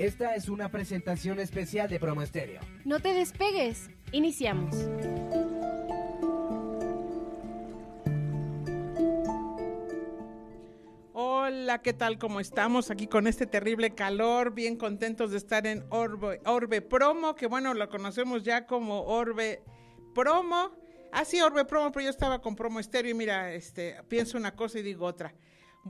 Esta es una presentación especial de Promo Estéreo. No te despegues. Iniciamos. Hola, ¿qué tal? ¿Cómo estamos? Aquí con este terrible calor, bien contentos de estar en Orbe, Orbe Promo, que bueno, lo conocemos ya como Orbe Promo. Ah, sí, Orbe Promo, pero yo estaba con Promo Estéreo y mira, este, pienso una cosa y digo otra.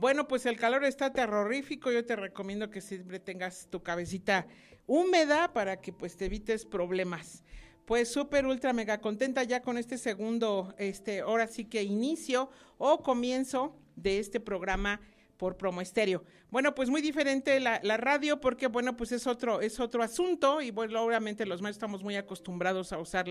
Bueno, pues el calor está terrorífico. Yo te recomiendo que siempre tengas tu cabecita húmeda para que pues te evites problemas. Pues súper ultra mega contenta ya con este segundo, este, ahora sí que inicio o comienzo de este programa por Promo Estéreo. Bueno, pues muy diferente la, radio porque, bueno, pues es otro, es otro asunto y, bueno, obviamente los más estamos muy acostumbrados a usar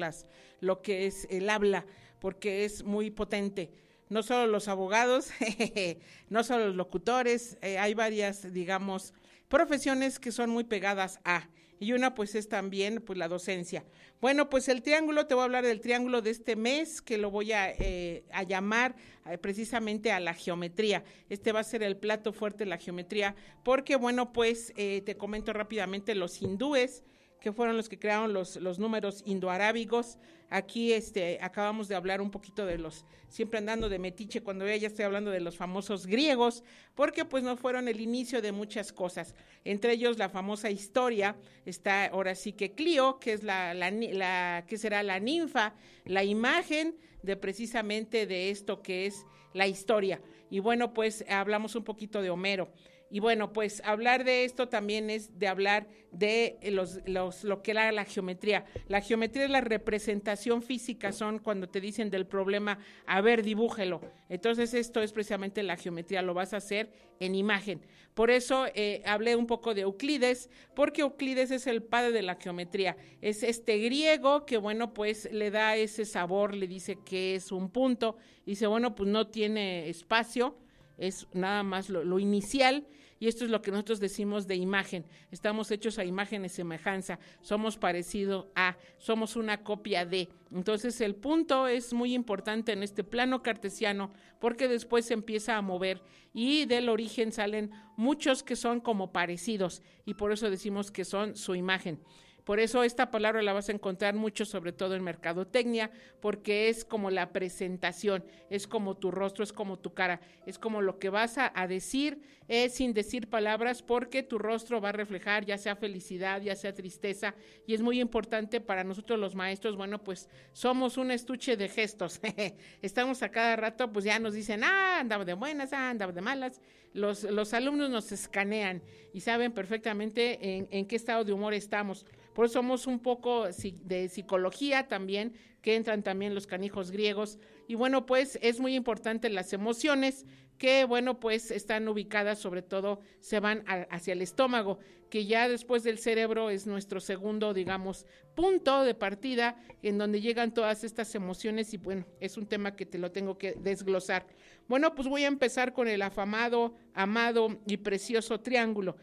lo que es el habla porque es muy potente no solo los abogados, no solo los locutores, eh, hay varias, digamos, profesiones que son muy pegadas a y una pues es también pues la docencia. Bueno, pues el triángulo, te voy a hablar del triángulo de este mes que lo voy a, eh, a llamar eh, precisamente a la geometría. Este va a ser el plato fuerte de la geometría porque bueno pues te comento rápidamente los hindúes que fueron los que crearon los, los números indoarábigos. Aquí este, acabamos de hablar un poquito de los, siempre andando de metiche cuando ya estoy hablando de los famosos griegos, porque pues no fueron el inicio de muchas cosas. Entre ellos la famosa historia, está ahora sí que Clio, que es la, la que será la ninfa, la imagen de precisamente de esto que es la historia. Y bueno, pues hablamos un poquito de Homero. Y bueno, pues hablar de esto también es de hablar de los, los, lo que era la geometría. La geometría es la representación física, son cuando te dicen del problema, a ver, dibújelo. Entonces esto es precisamente la geometría, lo vas a hacer en imagen. Por eso eh, hablé un poco de Euclides, porque Euclides es el padre de la geometría. Es este griego que, bueno, pues le da ese sabor, le dice que es un punto. Dice, bueno, pues no tiene espacio, es nada más lo, lo inicial y esto es lo que nosotros decimos de imagen. Estamos hechos a imagen de semejanza. Somos parecido a, somos una copia de. Entonces el punto es muy importante en este plano cartesiano porque después se empieza a mover y del origen salen muchos que son como parecidos y por eso decimos que son su imagen. Por eso esta palabra la vas a encontrar mucho, sobre todo en mercadotecnia, porque es como la presentación, es como tu rostro, es como tu cara, es como lo que vas a, decir es eh, sin decir palabras, porque tu rostro va a reflejar ya sea felicidad, ya sea tristeza, y es muy importante para nosotros los maestros, bueno, pues somos un estuche de gestos. Estamos a cada rato, pues ya nos dicen, ah, andaba de buenas, ah, andaba de malas. Los, los alumnos nos escanean y saben perfectamente en, en qué estado de humor estamos. Por eso somos un poco de psicología también, que entran también los canijos griegos. Y bueno, pues es muy importante las emociones que, bueno, pues están ubicadas sobre todo, se van hacia el estómago, que ya después del cerebro es nuestro segundo, digamos, punto de partida en donde llegan todas estas emociones y bueno, es un tema que te lo tengo que desglosar. Bueno, pues voy a empezar con el afamado, amado y precioso triángulo.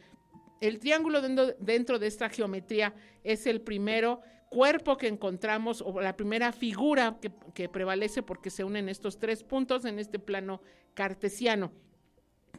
El triángulo dentro, de esta geometría es el primero cuerpo que encontramos o la primera figura que, prevalece porque se unen estos tres puntos en este plano cartesiano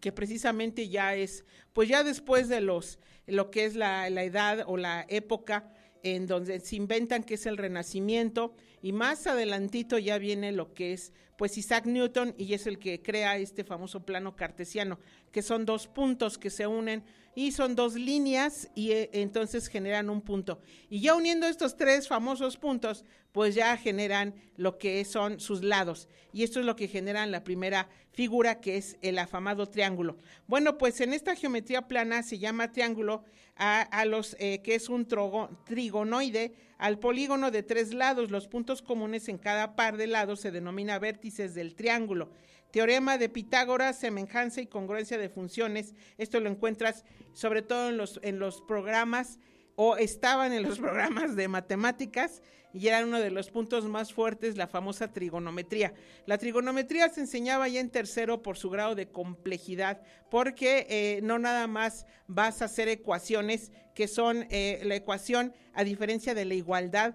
que precisamente ya es, pues ya después de los, lo que es la, la edad o la época en donde se inventan que es el Renacimiento y más adelantito ya viene lo que es, pues Isaac Newton y es el que crea este famoso plano cartesiano, que son dos puntos que se unen y son dos líneas y eh, entonces generan un punto. Y ya uniendo estos tres famosos puntos, pues ya generan lo que son sus lados. Y esto es lo que generan la primera figura, que es el afamado triángulo. Bueno, pues en esta geometría plana se llama triángulo a, los eh, que es un trogo, trigonoide, al polígono de tres lados. Los puntos comunes en cada par de lados se denomina vértices del triángulo. Teorema de Pitágoras, semejanza y congruencia de funciones. Esto lo encuentras sobre todo los, en los programas o estaban en los programas de matemáticas y era uno de los puntos más fuertes la famosa trigonometría. La trigonometría se enseñaba ya en tercero por su grado de complejidad, porque eh, no nada más vas a hacer ecuaciones que son eh, la ecuación, a diferencia de la igualdad,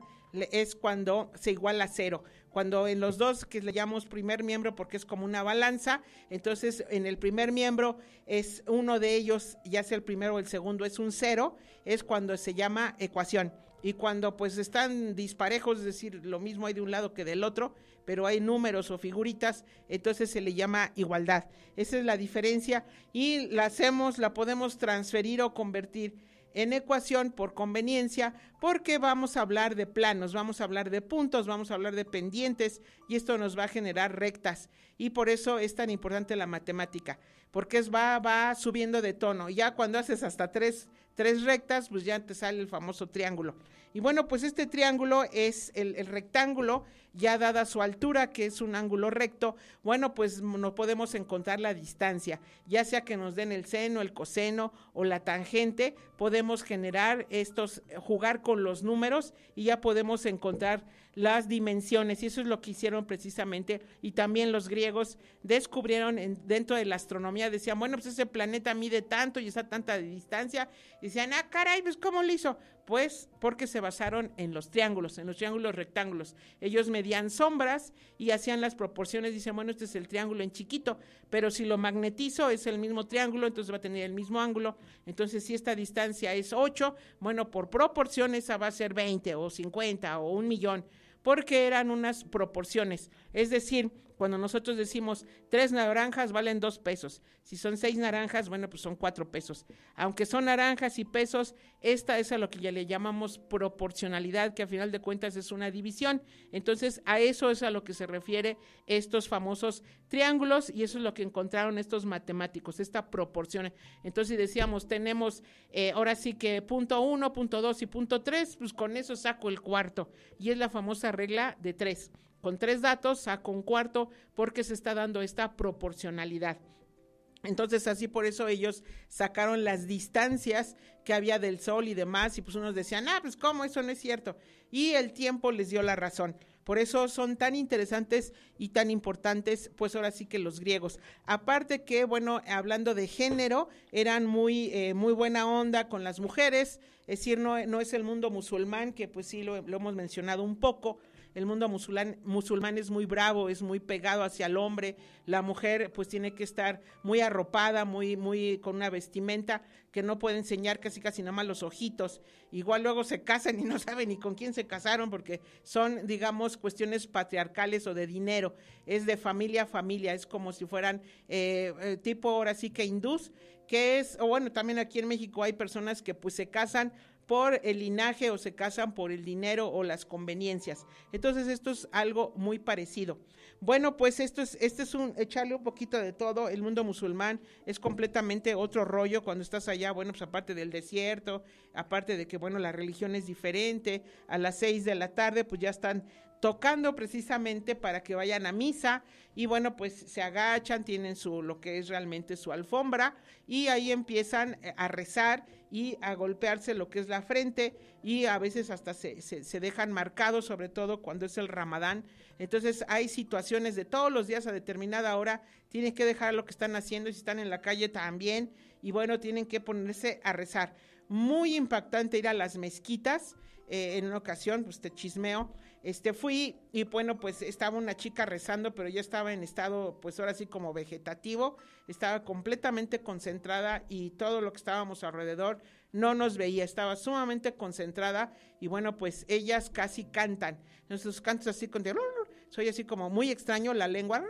es cuando se iguala a cero cuando en los dos que le llamamos primer miembro porque es como una balanza, entonces en el primer miembro es uno de ellos, ya sea el primero o el segundo, es un cero, es cuando se llama ecuación. Y cuando pues están disparejos, es decir, lo mismo hay de un lado que del otro, pero hay números o figuritas, entonces se le llama igualdad. Esa es la diferencia y la hacemos, la podemos transferir o convertir en ecuación por conveniencia, porque vamos a hablar de planos, vamos a hablar de puntos, vamos a hablar de pendientes y esto nos va a generar rectas. Y por eso es tan importante la matemática, porque es va, va subiendo de tono. ya cuando haces hasta tres, rectas, pues ya te sale el famoso triángulo. Y bueno, pues este triángulo es el rectángulo ya dada su altura, que es un ángulo recto, bueno, pues no podemos encontrar la distancia, ya sea que nos den el seno, el coseno o la tangente, podemos generar estos, eh, jugar con los números y ya podemos encontrar las dimensiones, y eso es lo que hicieron precisamente, y también los griegos descubrieron dentro de la astronomía, decían, bueno, pues ese planeta mide tanto y está a tanta distancia, y decían, ah, caray, pues ¿cómo lo hizo? Pues porque se basaron en los triángulos, en los triángulos rectángulos. Ellos me medían sombras y hacían las proporciones, dicen, bueno, este es el triángulo en chiquito, pero si lo magnetizo es el mismo triángulo, entonces va a tener el mismo ángulo, entonces si esta distancia es 8, bueno, por proporción esa va a ser 20 o 50 o un millón, porque eran unas proporciones, es decir, cuando nosotros decimos tres naranjas valen dos pesos, si son seis naranjas, bueno, pues son cuatro pesos. Aunque son naranjas y pesos, esta es a lo que ya le llamamos proporcionalidad, que a final de cuentas es una división. Entonces, a eso es a lo que se refiere estos famosos triángulos y eso es lo que encontraron estos matemáticos, esta proporción. Entonces, decíamos, tenemos eh, ahora sí que punto uno, punto dos y punto tres, pues con eso saco el cuarto y es la famosa regla de tres con tres datos a un cuarto porque se está dando esta proporcionalidad. Entonces así por eso ellos sacaron las distancias que había del Sol y demás y pues unos decían, ah, pues cómo, eso no es cierto. Y el tiempo les dio la razón. Por eso son tan interesantes y tan importantes, pues ahora sí que los griegos. Aparte que, bueno, hablando de género, eran muy, eh, muy buena onda con las mujeres, es decir, no, no es el mundo musulmán, que pues sí lo hemos mencionado un poco, el mundo musulmán, musulmán es muy bravo, es muy pegado hacia el hombre, la mujer pues tiene que estar muy arropada, muy, muy con una vestimenta que no puede enseñar casi casi nada más los ojitos. Igual luego se casan y no saben ni con quién se casaron porque son, digamos, cuestiones patriarcales o de dinero, es de familia a familia, es como si fueran eh, eh, tipo ahora sí que hindús, que es, o bueno, también aquí en México hay personas que pues se casan por el linaje o se casan por el dinero o las conveniencias. Entonces esto es algo muy parecido. Bueno, pues esto es, este es un, echarle un poquito de todo, el mundo musulmán es completamente otro rollo cuando estás allá, bueno, pues aparte del desierto, aparte de que, bueno, la religión es diferente, a las seis de la tarde pues ya están tocando precisamente para que vayan a misa y bueno, pues se agachan, tienen su lo que es realmente su alfombra y ahí empiezan eh, a rezar y a golpearse lo que es la frente y a veces hasta se, se, dejan marcados, sobre todo cuando es el ramadán. Entonces hay situaciones de todos los días a determinada hora, tienen que dejar lo que están haciendo y si están en la calle también y bueno, tienen que ponerse a rezar. Muy impactante ir a las mezquitas. Eh, en una ocasión, pues te chismeo, este fui y bueno, pues estaba una chica rezando, pero ya estaba en estado, pues ahora sí como vegetativo, estaba completamente concentrada y todo lo que estábamos alrededor no nos veía, estaba sumamente concentrada y bueno, pues ellas casi cantan, los cantos así con soy así como muy extraño la lengua,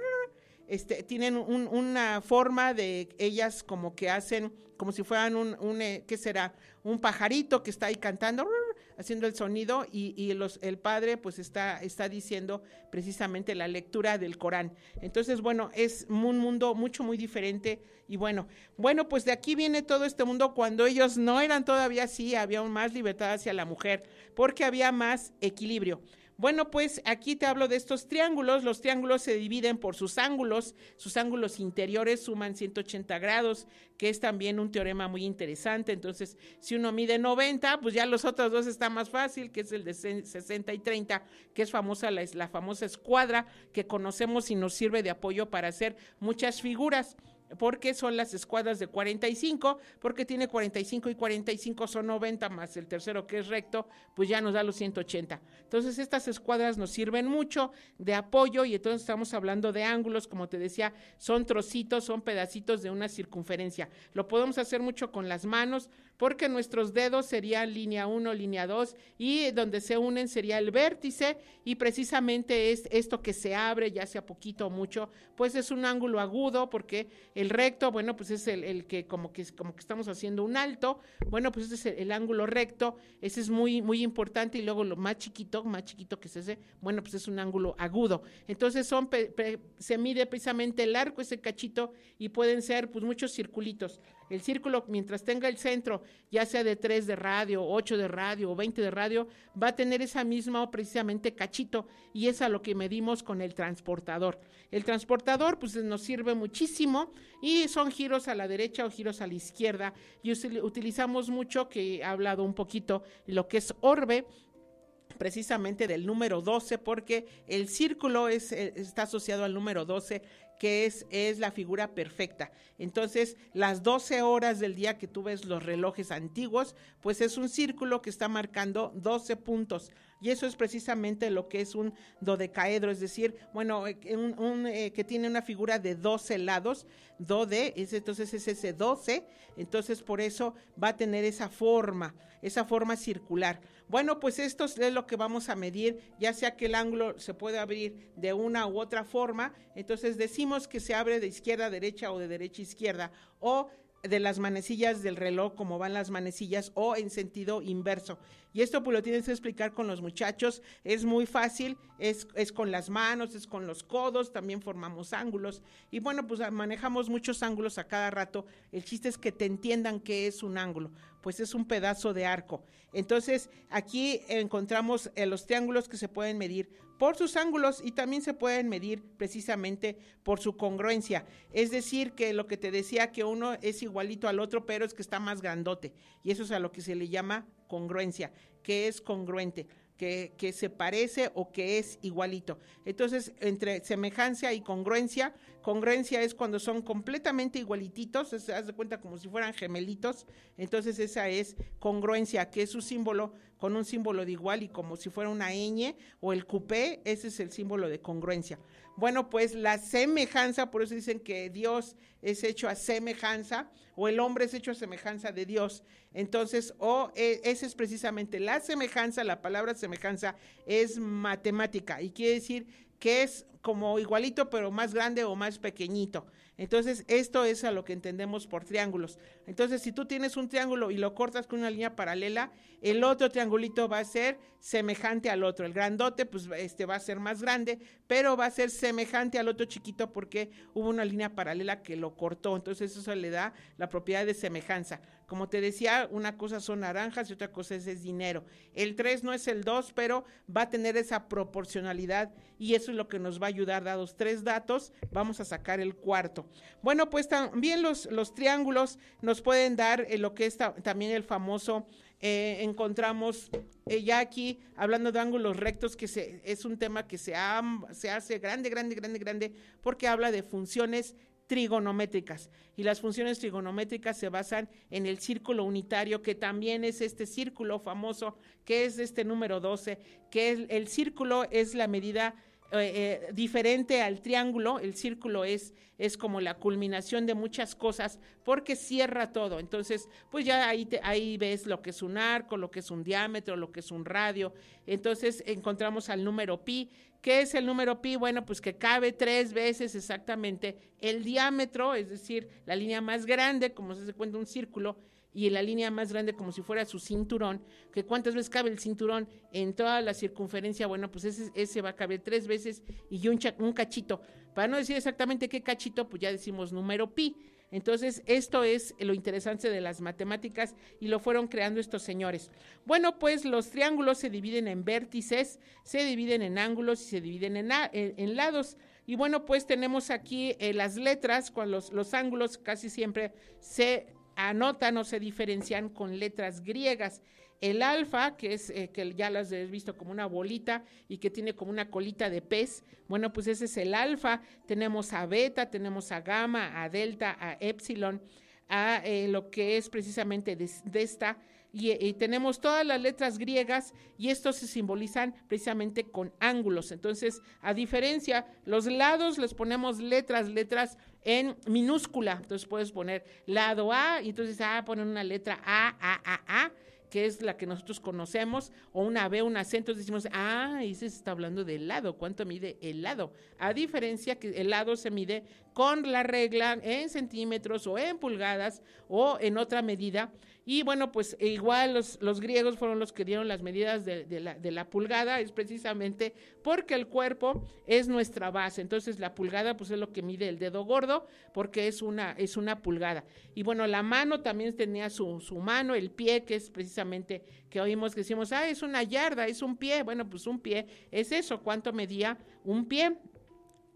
este, tienen una forma de ellas como que hacen, como si fueran un, un eh, ¿qué será? Un pajarito que está ahí cantando haciendo el sonido y, los, el padre pues está, está diciendo precisamente la lectura del Corán. Entonces, bueno, es un mundo mucho, muy diferente y bueno, bueno, pues de aquí viene todo este mundo cuando ellos no eran todavía así, había más libertad hacia la mujer, porque había más equilibrio. Bueno, pues aquí te hablo de estos triángulos. Los triángulos se dividen por sus ángulos. Sus ángulos interiores suman 180 grados, que es también un teorema muy interesante. Entonces, si uno mide 90, pues ya los otros dos están más fácil, que es el de 60 y 30, que es famosa la, la famosa escuadra que conocemos y nos sirve de apoyo para hacer muchas figuras porque son las escuadras de 45, porque tiene 45 y 45 son 90 más el tercero que es recto, pues ya nos da los 180. Entonces estas escuadras nos sirven mucho de apoyo y entonces estamos hablando de ángulos, como te decía, son trocitos, son pedacitos de una circunferencia. Lo podemos hacer mucho con las manos, porque nuestros dedos serían línea 1, línea 2 y donde se unen sería el vértice y precisamente es esto que se abre ya sea poquito o mucho, pues es un ángulo agudo porque el recto, bueno, pues es el, que como que como que estamos haciendo un alto, bueno, pues es el, ángulo recto, ese es muy muy importante y luego lo más chiquito, más chiquito que es ese, bueno, pues es un ángulo agudo. Entonces son se mide precisamente el arco ese cachito y pueden ser pues muchos circulitos. El círculo, mientras tenga el centro, ya sea de 3 de radio, 8 de radio o 20 de radio, va a tener esa misma o precisamente cachito y es a lo que medimos con el transportador. El transportador pues nos sirve muchísimo y son giros a la derecha o giros a la izquierda y utilizamos mucho que he hablado un poquito lo que es orbe precisamente del número 12, porque el círculo es, eh, está asociado al número 12, que es, es la figura perfecta. Entonces, las 12 horas del día que tú ves los relojes antiguos, pues es un círculo que está marcando 12 puntos. Y eso es precisamente lo que es un dodecaedro, es decir, bueno, eh, un, eh, que tiene una figura de 12 lados, dode, entonces es ese 12, entonces por eso va a tener esa forma, esa forma circular. Bueno, pues esto es lo que vamos a medir, ya sea que el ángulo se puede abrir de una u otra forma, entonces decimos que se abre de izquierda a derecha o de derecha a izquierda, o de las manecillas del reloj, como van las manecillas, o en sentido inverso. Y esto pues lo tienes que explicar con los muchachos, es muy fácil, es, es con las manos, es con los codos, también formamos ángulos. Y bueno, pues manejamos muchos ángulos a cada rato, el chiste es que te entiendan qué es un ángulo pues es un pedazo de arco. Entonces aquí encontramos eh, los triángulos que se pueden medir por sus ángulos y también se pueden medir precisamente por su congruencia. Es decir, que lo que te decía que uno es igualito al otro, pero es que está más grandote. Y eso es a lo que se le llama congruencia, que es congruente que, se parece o que es igualito. Entonces, entre semejanza y congruencia, congruencia es cuando son completamente igualititos, se hace cuenta como si fueran gemelitos, entonces esa es congruencia, que es su símbolo con un símbolo de igual y como si fuera una ñ o el cupé, ese es el símbolo de congruencia. Bueno, pues la semejanza, por eso dicen que Dios es hecho a semejanza o el hombre es hecho a semejanza de Dios. Entonces, o eh, esa es precisamente la semejanza, la palabra semejanza es matemática y quiere decir que es como igualito pero más grande o más pequeñito. Entonces, esto es a lo que entendemos por triángulos. Entonces, si tú tienes un triángulo y lo cortas con una línea paralela, el otro triangulito va a ser semejante al otro. El grandote, pues, este va a ser más grande, pero va a ser semejante al otro chiquito porque hubo una línea paralela que lo cortó. Entonces, eso le da la propiedad de semejanza. Como te decía, una cosa son naranjas y otra cosa es, dinero. El 3 no es el 2, pero va a tener esa proporcionalidad y eso es lo que nos va a ayudar. Dados tres datos, vamos a sacar el cuarto. Bueno, pues también los, los triángulos nos pueden dar eh, lo que es también el famoso eh, encontramos eh, ya aquí hablando de ángulos rectos, que se, es un tema que se, se hace grande, grande, grande, grande, porque habla de funciones trigonométricas. Y las funciones trigonométricas se basan en el círculo unitario, que también es este círculo famoso, que es este número 12, que el círculo es la medida eh, diferente al triángulo, el círculo es, es como la culminación de muchas cosas porque cierra todo. Entonces, pues ya ahí, ahí ves lo que es un arco, lo que es un diámetro, lo que es un radio. Entonces encontramos al número pi. ¿Qué es el número pi? Bueno, pues que cabe tres veces exactamente el diámetro, es decir, la línea más grande, como se hace cuenta un círculo, y la línea más grande como si fuera su cinturón, que cuántas veces cabe el cinturón en toda la circunferencia, bueno, pues ese, ese va a caber tres veces y un, un cachito. Para no decir exactamente qué cachito, pues ya decimos número pi. Entonces, esto es lo interesante de las matemáticas y lo fueron creando estos señores. Bueno, pues los triángulos se dividen en vértices, se dividen en ángulos y se dividen en, en, lados. Y bueno, pues tenemos aquí eh, las letras, los, los ángulos casi siempre se anota, no se diferencian con letras griegas. El alfa, que es eh, que ya las he visto como una bolita y que tiene como una colita de pez, bueno, pues ese es el alfa. Tenemos a beta, tenemos a gamma, a delta, a epsilon, a eh, lo que es precisamente de, esta. Y, eh, y, tenemos todas las letras griegas y estos se simbolizan precisamente con ángulos. Entonces, a diferencia, los lados les ponemos letras, letras en minúscula. Entonces puedes poner lado A y entonces ah, poner una letra A, A, A, A, que es la que nosotros conocemos, o una B, un acento, decimos, ah, y se está hablando del lado, ¿cuánto mide el lado? A diferencia que el lado se mide con la regla en centímetros o en pulgadas o en otra medida. Y bueno, pues e igual los, griegos fueron los que dieron las medidas de, la, pulgada, es precisamente porque el cuerpo es nuestra base. Entonces la pulgada pues es lo que mide el dedo gordo porque es una, es una pulgada. Y bueno, la mano también tenía su, su mano, el pie que es precisamente que oímos que decimos, ah, es una yarda, es un pie. Bueno, pues un pie es eso, cuánto medía un pie.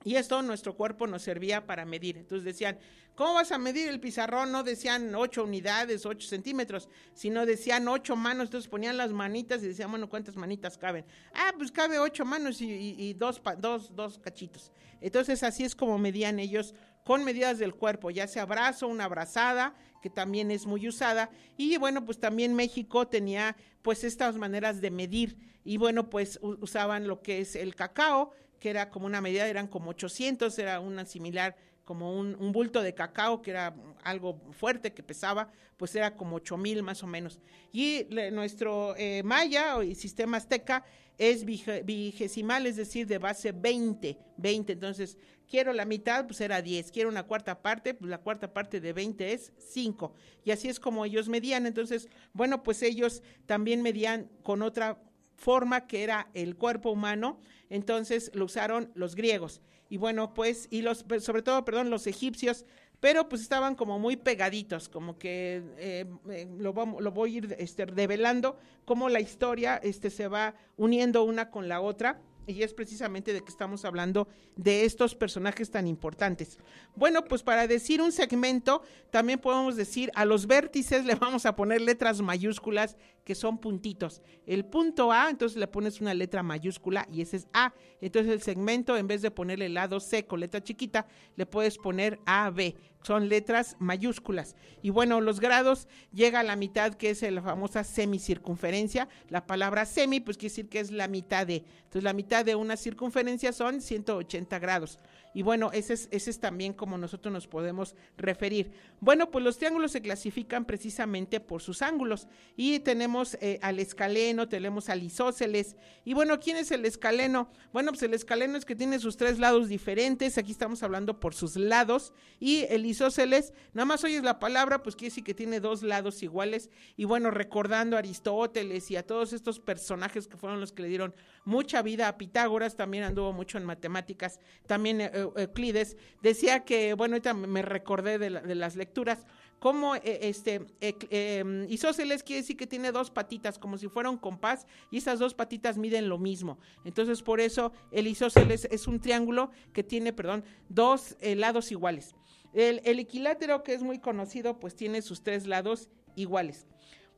Y esto nuestro cuerpo nos servía para medir. Entonces decían, ¿cómo vas a medir el pizarrón? No decían ocho unidades, ocho centímetros, sino decían ocho manos. Entonces ponían las manitas y decían, bueno, ¿cuántas manitas caben? Ah, pues cabe ocho manos y, dos, dos, dos cachitos. Entonces así es como medían ellos con medidas del cuerpo, ya sea brazo, una abrazada, que también es muy usada. Y bueno, pues también México tenía pues estas maneras de medir. Y bueno, pues usaban lo que es el cacao, que era como una medida, eran como 800, era una similar como un, bulto de cacao, que era algo fuerte, que pesaba, pues era como 8000 mil más o menos. Y nuestro eh, maya o sistema azteca es vigesimal, es decir, de base 20, 20. Entonces, quiero la mitad, pues era 10. Quiero una cuarta parte, pues la cuarta parte de 20 es 5. Y así es como ellos medían. Entonces, bueno, pues ellos también medían con otra forma que era el cuerpo humano, entonces lo usaron los griegos. Y bueno, pues, y los, pues, sobre todo, perdón, los egipcios, pero pues estaban como muy pegaditos, como que eh, eh, lo, lo, voy a ir este, revelando cómo la historia este, se va uniendo una con la otra y es precisamente de que estamos hablando de estos personajes tan importantes. Bueno, pues para decir un segmento, también podemos decir a los vértices le vamos a poner letras mayúsculas que son puntitos. El punto A, entonces le pones una letra mayúscula y ese es A. Entonces el segmento, en vez de ponerle el lado C con letra chiquita, le puedes poner A, B son letras mayúsculas. Y bueno, los grados llega a la mitad, que es la famosa semicircunferencia. La palabra semi, pues quiere decir que es la mitad de. Entonces, la mitad de una circunferencia son 180 grados. Y bueno, ese es, ese es también como nosotros nos podemos referir. Bueno, pues los triángulos se clasifican precisamente por sus ángulos. Y tenemos eh, al escaleno, tenemos al isósceles. Y bueno, ¿quién es el escaleno? Bueno, pues el escaleno es que tiene sus tres lados diferentes. Aquí estamos hablando por sus lados. Y el isósceles, nada más oyes la palabra, pues quiere decir que tiene dos lados iguales. Y bueno, recordando a Aristóteles y a todos estos personajes que fueron los que le dieron mucha vida a Pitágoras, también anduvo mucho en matemáticas, también eh, Euclides, decía que, bueno, ahorita me recordé de, las lecturas, como eh, este em, isósceles quiere decir que tiene dos patitas, como si fuera un compás, y esas dos patitas miden lo mismo. Entonces, por eso el isósceles es un triángulo que tiene, perdón, dos eh, lados iguales. el equilátero, que es muy conocido, pues tiene sus tres lados iguales.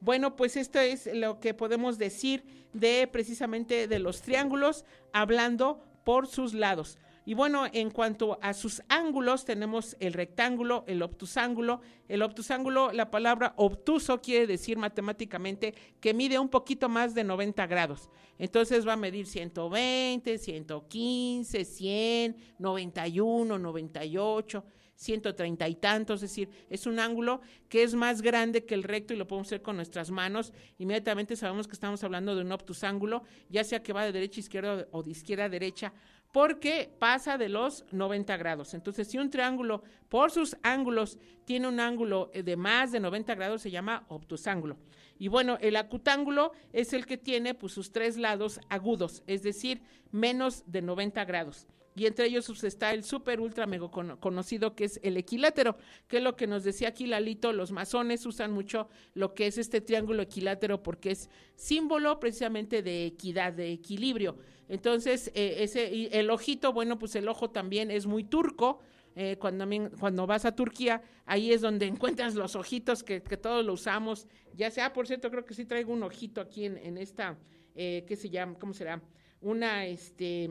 Bueno, pues esto es lo que podemos decir de precisamente de los triángulos, hablando por sus lados. Y bueno, en cuanto a sus ángulos, tenemos el rectángulo, el obtusángulo. El obtusángulo, la palabra obtuso quiere decir matemáticamente que mide un poquito más de 90 grados. Entonces va a medir 120, 115, 100, 91, 98. 130 y tantos, es decir, es un ángulo que es más grande que el recto y lo podemos hacer con nuestras manos. Inmediatamente sabemos que estamos hablando de un obtusángulo, ya sea que va de derecha a izquierda o de izquierda a derecha porque pasa de los 90 grados. Entonces, si un triángulo por sus ángulos tiene un ángulo eh, de más de 90 grados, se llama obtusángulo. Y bueno, el acutángulo es el que tiene pues, sus tres lados agudos, es decir, menos de 90 grados y entre ellos pues, está el súper ultra mega conocido que es el equilátero, que es lo que nos decía aquí Lalito, los masones usan mucho lo que es este triángulo equilátero porque es símbolo precisamente de equidad, de equilibrio. Entonces, eh, ese, el ojito, bueno, pues el ojo también es muy turco, eh, cuando, cuando vas a Turquía, ahí es donde encuentras los ojitos que, todos lo usamos, ya sea, por cierto, creo que sí traigo un ojito aquí en, esta, eh, ¿qué se llama? ¿Cómo será? Una, este,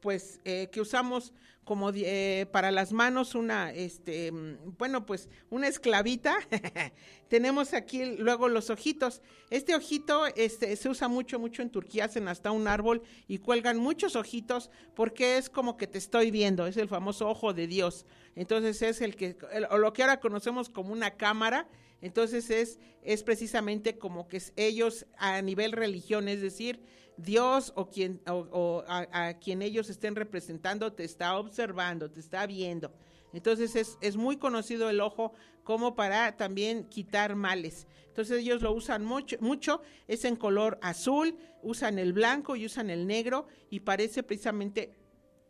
pues eh, que usamos como eh, para las manos una, este, mm, bueno, pues una esclavita. Tenemos aquí luego los ojitos. Este ojito este, se usa mucho, mucho en Turquía, hacen hasta un árbol y cuelgan muchos ojitos porque es como que te estoy viendo, es el famoso ojo de Dios. Entonces es el que, o lo que ahora conocemos como una cámara. Entonces es, es precisamente como que ellos a nivel religión, es decir, Dios o, quien, o, a, quien ellos estén representando te está observando, te está viendo. Entonces es, es, muy conocido el ojo como para también quitar males. Entonces ellos lo usan mucho, mucho, es en color azul, usan el blanco y usan el negro y parece precisamente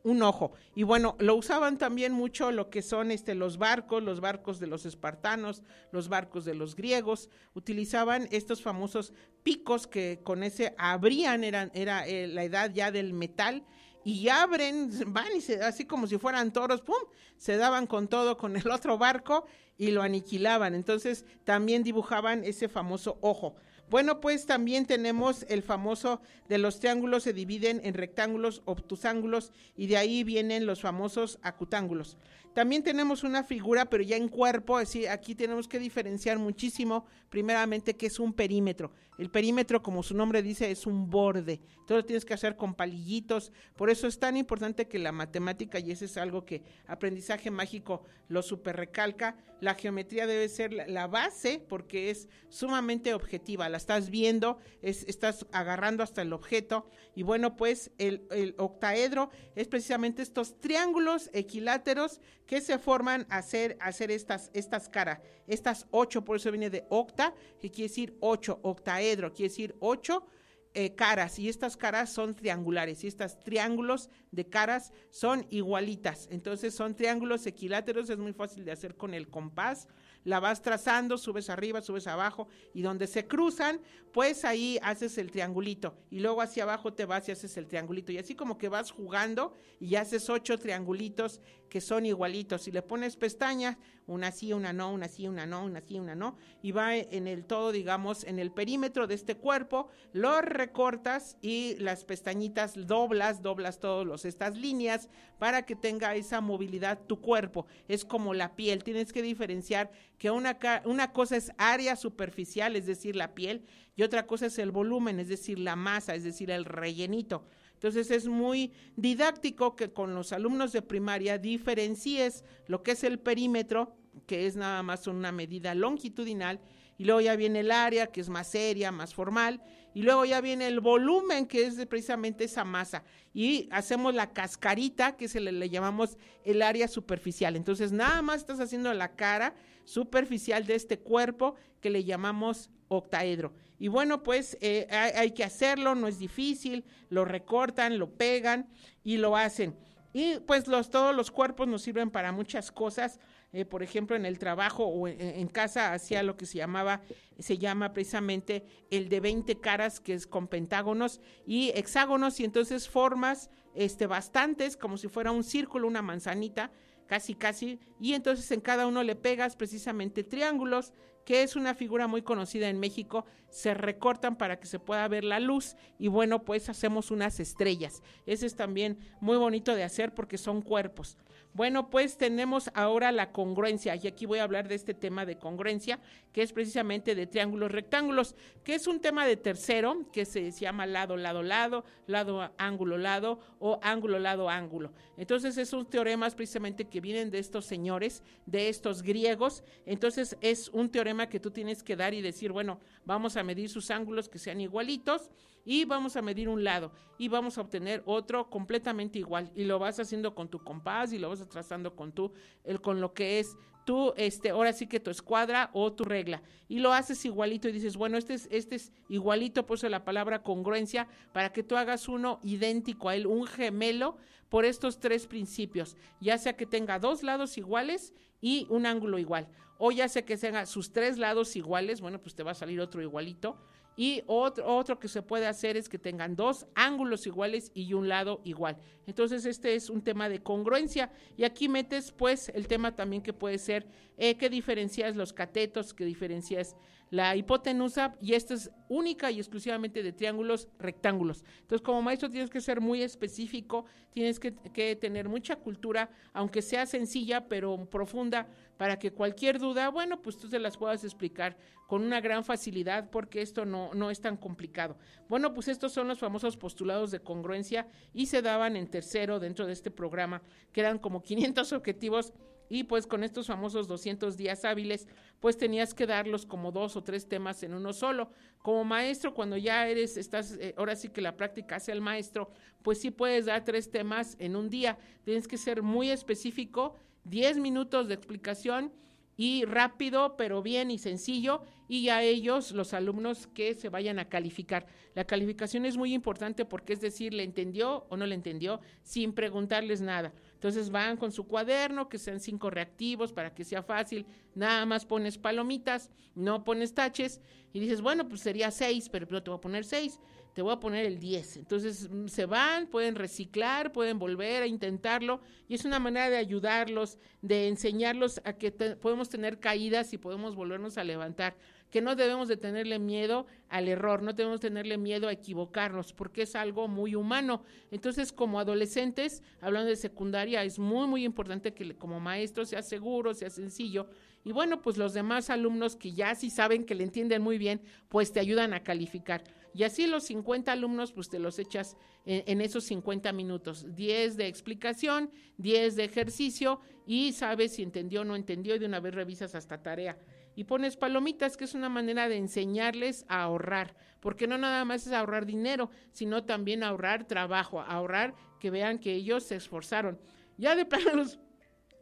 un ojo. Y bueno, lo usaban también mucho lo que son este, los barcos, los barcos de los espartanos, los barcos de los griegos, utilizaban estos famosos picos que con ese abrían, eran, era eh, la edad ya del metal, y abren, van y se, así como si fueran toros, ¡pum! Se daban con todo con el otro barco y lo aniquilaban. Entonces también dibujaban ese famoso ojo. Bueno, pues también tenemos el famoso de los triángulos se dividen en rectángulos, obtusángulos y de ahí vienen los famosos acutángulos. También tenemos una figura, pero ya en cuerpo, así aquí tenemos que diferenciar muchísimo, primeramente, que es un perímetro. El perímetro, como su nombre dice, es un borde. Todo lo tienes que hacer con palillitos. Por eso es tan importante que la matemática, y ese es algo que aprendizaje mágico lo super recalca, la geometría debe ser la base porque es sumamente objetiva. La estás viendo, es, estás agarrando hasta el objeto. Y bueno, pues el octaedro es precisamente estos triángulos equiláteros ¿Qué se forman hacer, hacer estas, estas caras, estas ocho, por eso viene de octa, que quiere decir ocho, octaedro, quiere decir ocho eh, caras, y estas caras son triangulares, y estos triángulos de caras son igualitas, entonces son triángulos equiláteros, es muy fácil de hacer con el compás, la vas trazando, subes arriba, subes abajo y donde se cruzan, pues ahí haces el triangulito y luego hacia abajo te vas y haces el triangulito y así como que vas jugando y haces ocho triangulitos que son igualitos y le pones pestañas una sí, una no, una sí, una no, una sí, una no, y va en el todo, digamos, en el perímetro de este cuerpo, lo recortas y las pestañitas doblas, doblas todas los, estas líneas para que tenga esa movilidad tu cuerpo. Es como la piel, tienes que diferenciar que una, una cosa es área superficial, es decir, la piel, y otra cosa es el volumen, es decir, la masa, es decir, el rellenito. Entonces es muy didáctico que con los alumnos de primaria diferencies lo que es el perímetro que es nada más una medida longitudinal, y luego ya viene el área, que es más seria, más formal, y luego ya viene el volumen, que es precisamente esa masa, y hacemos la cascarita, que se le, llamamos el área superficial. Entonces, nada más estás haciendo la cara superficial de este cuerpo que le llamamos octaedro. Y bueno, pues eh, hay, hay que hacerlo, no es difícil, lo recortan, lo pegan y lo hacen. Y pues los, todos los cuerpos nos sirven para muchas cosas. Eh, por ejemplo, en el trabajo o en, casa hacía lo que se llamaba, se llama precisamente el de 20 caras, que es con pentágonos y hexágonos, y entonces formas este, bastantes, como si fuera un círculo, una manzanita, casi, casi, y entonces en cada uno le pegas precisamente triángulos, que es una figura muy conocida en México se recortan para que se pueda ver la luz y bueno, pues hacemos unas estrellas. Ese es también muy bonito de hacer porque son cuerpos. Bueno, pues tenemos ahora la congruencia y aquí voy a hablar de este tema de congruencia, que es precisamente de triángulos rectángulos, que es un tema de tercero que se llama lado, lado, lado, lado, ángulo, lado o ángulo, lado, ángulo. Entonces, es un teorema precisamente que vienen de estos señores, de estos griegos. Entonces, es un teorema que tú tienes que dar y decir, bueno, vamos a a medir sus ángulos que sean igualitos y vamos a medir un lado y vamos a obtener otro completamente igual y lo vas haciendo con tu compás y lo vas trazando con tu el con lo que es tú este ahora sí que tu escuadra o tu regla y lo haces igualito y dices, bueno, este es este es igualito, puse la palabra congruencia para que tú hagas uno idéntico a él, un gemelo por estos tres principios, ya sea que tenga dos lados iguales y un ángulo igual, o ya sea que tenga sus tres lados iguales, bueno, pues te va a salir otro igualito y otro, otro que se puede hacer es que tengan dos ángulos iguales y un lado igual. Entonces este es un tema de congruencia. Y aquí metes pues el tema también que puede ser eh, qué que diferencias los catetos, que diferencias la hipotenusa y esta es única y exclusivamente de triángulos rectángulos. Entonces, como maestro tienes que ser muy específico, tienes que, que, tener mucha cultura, aunque sea sencilla pero profunda para que cualquier duda, bueno, pues tú se las puedas explicar con una gran facilidad porque esto no, no es tan complicado. Bueno, pues estos son los famosos postulados de congruencia y se daban en tercero dentro de este programa, quedan como 500 objetivos y pues con estos famosos 200 días hábiles, pues tenías que darlos como dos o tres temas en uno solo. Como maestro, cuando ya eres, estás, eh, ahora sí que la práctica hace el maestro, pues sí puedes dar tres temas en un día. Tienes que ser muy específico 10 minutos de explicación y rápido, pero bien y sencillo, y a ellos, los alumnos, que se vayan a calificar. La calificación es muy importante porque es decir, le entendió o no le entendió sin preguntarles nada. Entonces van con su cuaderno, que sean cinco reactivos para que sea fácil, nada más pones palomitas, no pones taches, y dices, bueno, pues sería seis, pero no te voy a poner seis te voy a poner el 10. Entonces mm, se van, pueden reciclar, pueden volver a intentarlo y es una manera de ayudarlos, de enseñarlos a que podemos tener caídas y podemos volvernos a levantar, que no debemos de tenerle miedo al error, no debemos tenerle miedo a equivocarnos porque es algo muy humano. Entonces como adolescentes, hablando de secundaria, es muy muy importante que como maestro sea seguro, sea sencillo y bueno, pues los demás alumnos que ya sí saben que le entienden muy bien, pues te ayudan a calificar. Y así los 50 alumnos, pues te los echas en, esos 50 minutos. 10 de explicación, 10 de ejercicio y sabes si entendió o no entendió y de una vez revisas hasta tarea y pones palomitas, que es una manera de enseñarles a ahorrar, porque no nada más es ahorrar dinero, sino también ahorrar trabajo, ahorrar que vean que ellos se esforzaron. Ya de plano los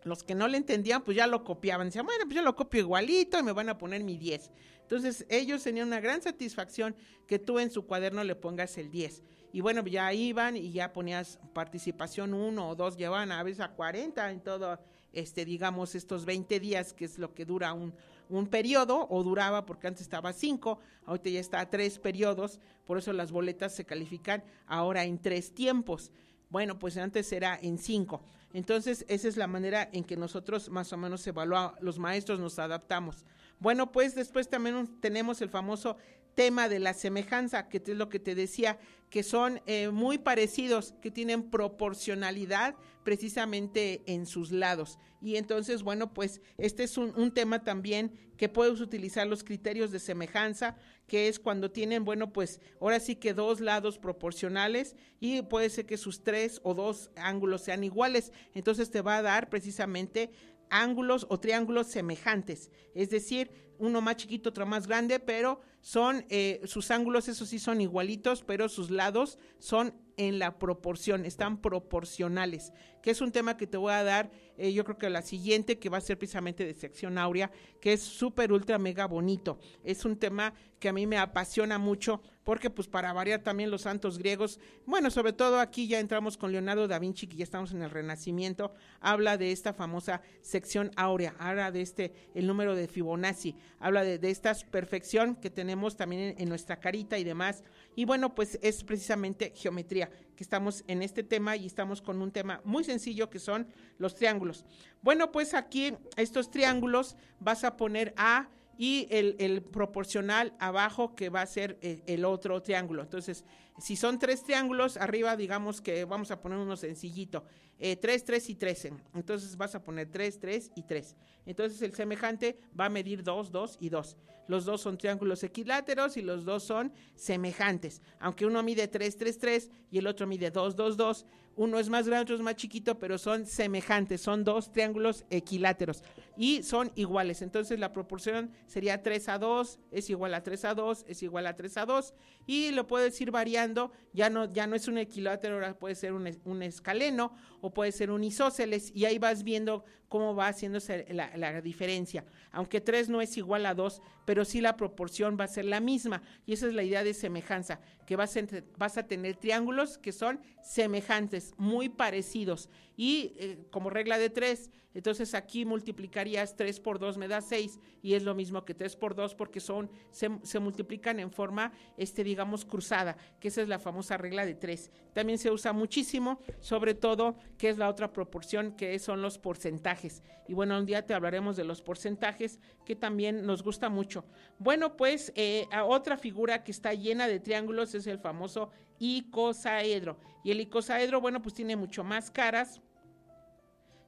los que no le entendían, pues ya lo copiaban. Decían, bueno, pues yo lo copio igualito y me van a poner mi 10. Entonces, ellos tenían una gran satisfacción que tú en su cuaderno le pongas el 10. Y bueno, ya iban y ya ponías participación uno o dos, llevaban a veces a 40 en todo, este, digamos, estos 20 días, que es lo que dura un, un periodo, o duraba porque antes estaba cinco, ahorita ya está a periodos, por eso las boletas se califican ahora en tres tiempos. Bueno, pues antes era en cinco. Entonces, esa es la manera en que nosotros más o menos evaluamos, los maestros nos adaptamos. Bueno, pues después también tenemos el famoso tema de la semejanza, que es lo que te decía, que son eh, muy parecidos, que tienen proporcionalidad, precisamente en sus lados. Y entonces, bueno, pues este es un, tema también que puedes utilizar los criterios de semejanza, que es cuando tienen, bueno, pues ahora sí que dos lados proporcionales y puede ser que sus tres o dos ángulos sean iguales. Entonces te va a dar precisamente ángulos o triángulos semejantes, es decir, uno más chiquito, otro más grande, pero son, eh, sus ángulos, esos sí, son igualitos, pero sus lados son en la proporción, están proporcionales, que es un tema que te voy a dar, eh, yo creo que la siguiente, que va a ser precisamente de sección áurea, que es súper, ultra, mega bonito. Es un tema que a mí me apasiona mucho, porque pues para variar también los santos griegos, bueno, sobre todo aquí ya entramos con Leonardo da Vinci, que ya estamos en el Renacimiento, habla de esta famosa sección áurea, habla de este, el número de Fibonacci, habla de, de esta perfección que tenemos tenemos también en, nuestra carita y demás. Y bueno, pues es precisamente geometría, que estamos en este tema y estamos con un tema muy sencillo que son los triángulos. Bueno, pues aquí estos triángulos vas a poner A y el, proporcional abajo que va a ser el, eh, el otro triángulo. Entonces, si son tres triángulos, arriba digamos que vamos a poner uno sencillito. Eh, 3, 3 y 13. Eh. Entonces vas a poner 3, 3 y 3. Entonces el semejante va a medir 2, 2 y 2. Los dos son triángulos equiláteros y los dos son semejantes. Aunque uno mide 3, 3, 3 y el otro mide 2, 2, 2. Uno es más grande, otro es más chiquito, pero son semejantes, son dos triángulos equiláteros y son iguales. Entonces la proporción sería 3 a 2, es igual a 3 a 2, es igual a 3 a 2 y lo puedes ir variando, ya no, ya no es un equilátero, ahora puede ser un, escaleno o puede ser un isósceles y ahí vas viendo cómo va haciéndose la, la diferencia. Aunque 3 no es igual a 2, pero sí la proporción va a ser la misma y esa es la idea de semejanza que vas a, vas a tener triángulos que son semejantes, muy parecidos y eh, como regla de tres, entonces aquí multiplicarías tres por dos me da seis y es lo mismo que tres por dos porque son, se, multiplican en forma, este, digamos, cruzada, que esa es la famosa regla de tres. También se usa muchísimo, sobre todo, que es la otra proporción, que son los porcentajes. Y bueno, un día te hablaremos de los porcentajes, que también nos gusta mucho. Bueno, pues eh, otra figura que está llena de triángulos es el famoso icosaedro. Y el icosaedro, bueno, pues tiene mucho más caras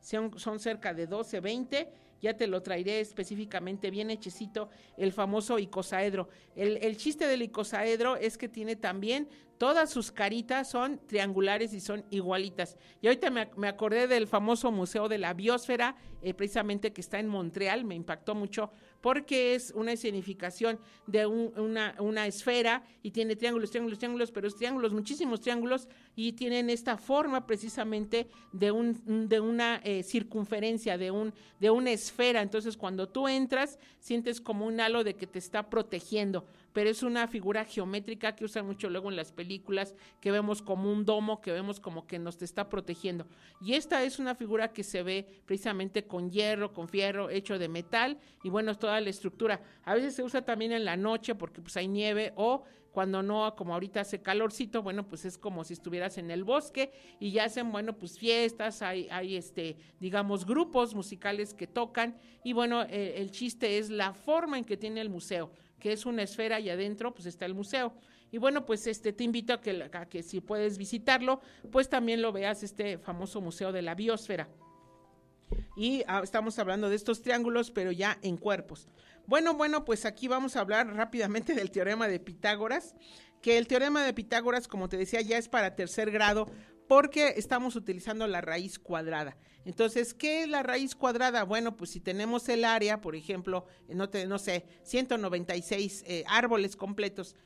son, cerca de 12, 20. Ya te lo traeré específicamente bien hechecito, el famoso icosaedro. El, chiste del icosaedro es que tiene también todas sus caritas son triangulares y son igualitas. Y ahorita me, me acordé del famoso Museo de la Biosfera, eh, precisamente que está en Montreal, me impactó mucho porque es una escenificación de una, esfera y tiene triángulos, triángulos, triángulos, pero es triángulos, muchísimos triángulos y tienen esta forma precisamente de, un, de una eh, circunferencia, de, un, de una esfera. Entonces cuando tú entras sientes como un halo de que te está protegiendo pero es una figura geométrica que usan mucho luego en las películas, que vemos como un domo, que vemos como que nos está protegiendo. Y esta es una figura que se ve precisamente con hierro, con fierro, hecho de metal y bueno, es toda la estructura. A veces se usa también en la noche porque pues hay nieve o cuando no, como ahorita hace calorcito, bueno, pues es como si estuvieras en el bosque y ya hacen, bueno, pues fiestas, hay, hay este, digamos, grupos musicales que tocan y bueno, eh, el chiste es la forma en que tiene el museo que es una esfera y adentro pues está el museo. Y bueno, pues este te invito a que, si puedes visitarlo, pues también lo veas este famoso museo de la biosfera. Y ah, estamos hablando de estos triángulos, pero ya en cuerpos. Bueno, bueno, pues aquí vamos a hablar rápidamente del teorema de Pitágoras, que el teorema de Pitágoras, como te decía, ya es para tercer grado porque estamos utilizando la raíz cuadrada. Entonces, ¿qué es la raíz cuadrada? Bueno, pues si tenemos el área, por ejemplo, no, sé, 196 eh, árboles completos,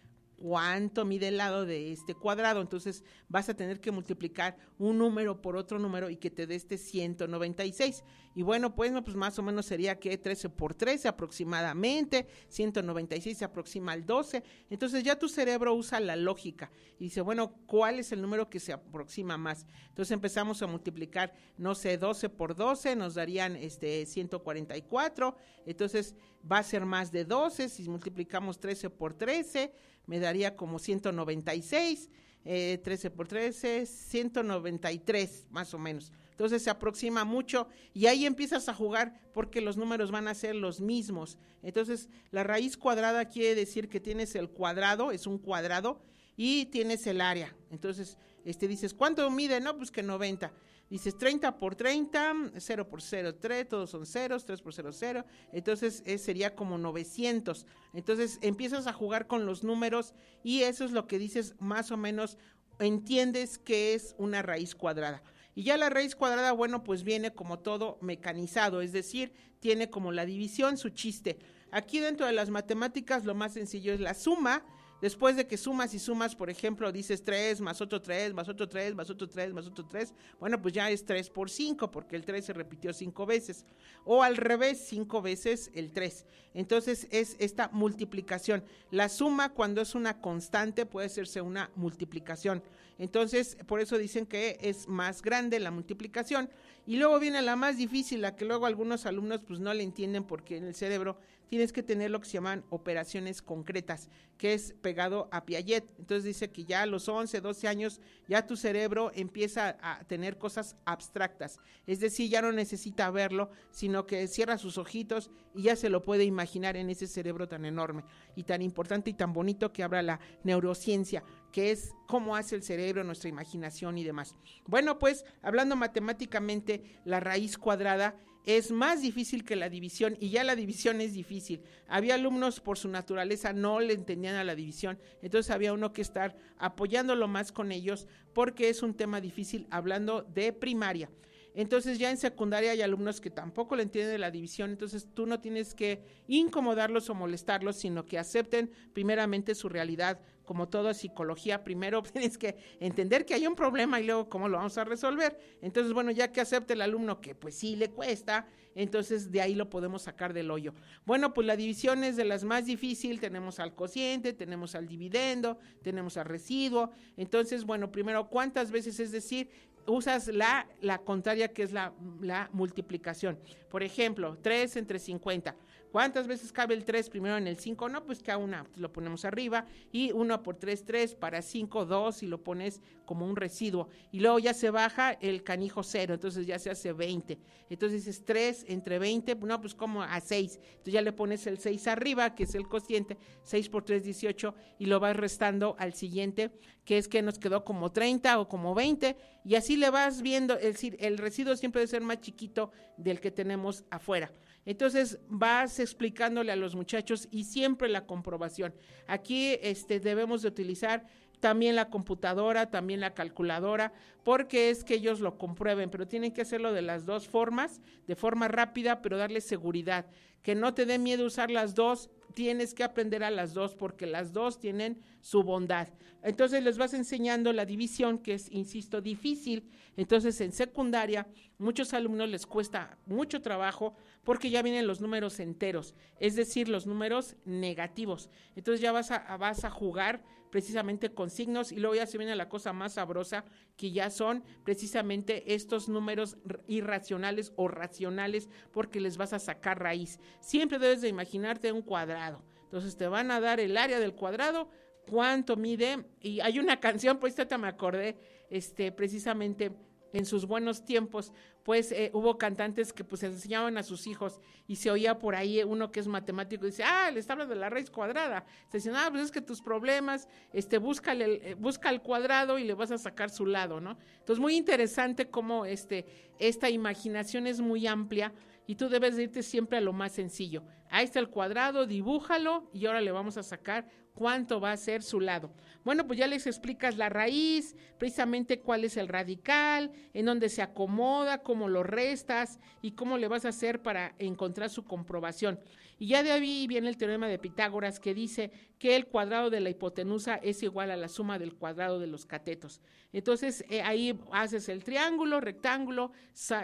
cuánto mide el lado de este cuadrado. Entonces vas a tener que multiplicar un número por otro número y que te dé este 196. Y bueno, pues, pues más o menos sería que 13 por 13 aproximadamente, 196 se aproxima al 12. Entonces ya tu cerebro usa la lógica y dice, bueno, ¿cuál es el número que se aproxima más? Entonces empezamos a multiplicar, no sé, 12 por 12 nos darían este 144. Entonces va a ser más de 12 si multiplicamos 13 por 13 me daría como 196, 13 eh, por 13, 193 más o menos. Entonces se aproxima mucho y ahí empiezas a jugar porque los números van a ser los mismos. Entonces la raíz cuadrada quiere decir que tienes el cuadrado, es un cuadrado, y tienes el área. Entonces este, dices, ¿cuánto mide? No, pues que 90. Dices 30 por 30, 0 por 0, 3, todos son ceros, 3 por 0, 0. Entonces eh, sería como 900. Entonces empiezas a jugar con los números y eso es lo que dices más o menos, entiendes que es una raíz cuadrada. Y ya la raíz cuadrada, bueno, pues viene como todo mecanizado, es decir, tiene como la división su chiste. Aquí dentro de las matemáticas lo más sencillo es la suma Después de que sumas y sumas, por ejemplo, dices 3 más otro 3 más otro 3 más otro 3 más otro 3, bueno, pues ya es 3 por 5 porque el 3 se repitió 5 veces. O al revés, 5 veces el 3. Entonces es esta multiplicación. La suma cuando es una constante puede hacerse una multiplicación. Entonces, por eso dicen que es más grande la multiplicación. Y luego viene la más difícil, la que luego algunos alumnos pues no le entienden porque en el cerebro tienes que tener lo que se llaman operaciones concretas, que es pegado a Piaget. Entonces dice que ya a los 11, 12 años ya tu cerebro empieza a tener cosas abstractas, es decir, ya no necesita verlo, sino que cierra sus ojitos y ya se lo puede imaginar en ese cerebro tan enorme y tan importante y tan bonito que habla la neurociencia que es cómo hace el cerebro, nuestra imaginación y demás. Bueno, pues hablando matemáticamente, la raíz cuadrada es más difícil que la división y ya la división es difícil. Había alumnos por su naturaleza no le entendían a la división, entonces había uno que estar apoyándolo más con ellos porque es un tema difícil hablando de primaria. Entonces ya en secundaria hay alumnos que tampoco le entienden la división, entonces tú no tienes que incomodarlos o molestarlos, sino que acepten primeramente su realidad. Como toda psicología, primero tienes que entender que hay un problema y luego cómo lo vamos a resolver. Entonces, bueno, ya que acepte el alumno que pues sí le cuesta, entonces de ahí lo podemos sacar del hoyo. Bueno, pues la división es de las más difíciles, tenemos al cociente, tenemos al dividendo, tenemos al residuo. Entonces, bueno, primero, ¿cuántas veces? Es decir, usas la, la contraria que es la, la multiplicación. Por ejemplo, 3 entre 50. ¿Cuántas veces cabe el 3 primero en el 5? No, pues que a una lo ponemos arriba y 1 por 3, 3 para 5, 2 y lo pones como un residuo. Y luego ya se baja el canijo 0, entonces ya se hace 20. Entonces dices 3 entre 20, no, pues como a 6. Entonces ya le pones el 6 arriba, que es el cociente, 6 por 3, 18, y lo vas restando al siguiente, que es que nos quedó como 30 o como 20, y así le vas viendo, es decir, el residuo siempre debe ser más chiquito del que tenemos afuera. Entonces vas explicándole a los muchachos y siempre la comprobación. Aquí este, debemos de utilizar también la computadora, también la calculadora, porque es que ellos lo comprueben, pero tienen que hacerlo de las dos formas, de forma rápida, pero darle seguridad que no te dé miedo usar las dos, tienes que aprender a las dos porque las dos tienen su bondad. Entonces les vas enseñando la división que es, insisto, difícil. Entonces en secundaria muchos alumnos les cuesta mucho trabajo porque ya vienen los números enteros, es decir, los números negativos. Entonces ya vas a, vas a jugar precisamente con signos y luego ya se viene la cosa más sabrosa que ya son precisamente estos números irracionales o racionales porque les vas a sacar raíz siempre debes de imaginarte un cuadrado. Entonces te van a dar el área del cuadrado, cuánto mide. Y hay una canción, pues esta me acordé, este, precisamente en sus buenos tiempos, pues eh, hubo cantantes que pues enseñaban a sus hijos y se oía por ahí uno que es matemático y dice, ah, le está de la raíz cuadrada. Se dice, ah, pues es que tus problemas, este, eh, busca el cuadrado y le vas a sacar su lado, ¿no? Entonces, muy interesante cómo este, esta imaginación es muy amplia y tú debes irte siempre a lo más sencillo. Ahí está el cuadrado, dibújalo y ahora le vamos a sacar cuánto va a ser su lado. Bueno, pues ya les explicas la raíz, precisamente cuál es el radical, en dónde se acomoda, cómo lo restas y cómo le vas a hacer para encontrar su comprobación. Y ya de ahí viene el teorema de Pitágoras que dice que el cuadrado de la hipotenusa es igual a la suma del cuadrado de los catetos. Entonces eh, ahí haces el triángulo, rectángulo,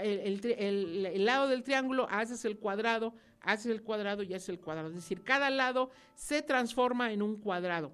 el, el lado del triángulo, haces el cuadrado, haces el cuadrado y haces el cuadrado. Es decir, cada lado se transforma en un cuadrado.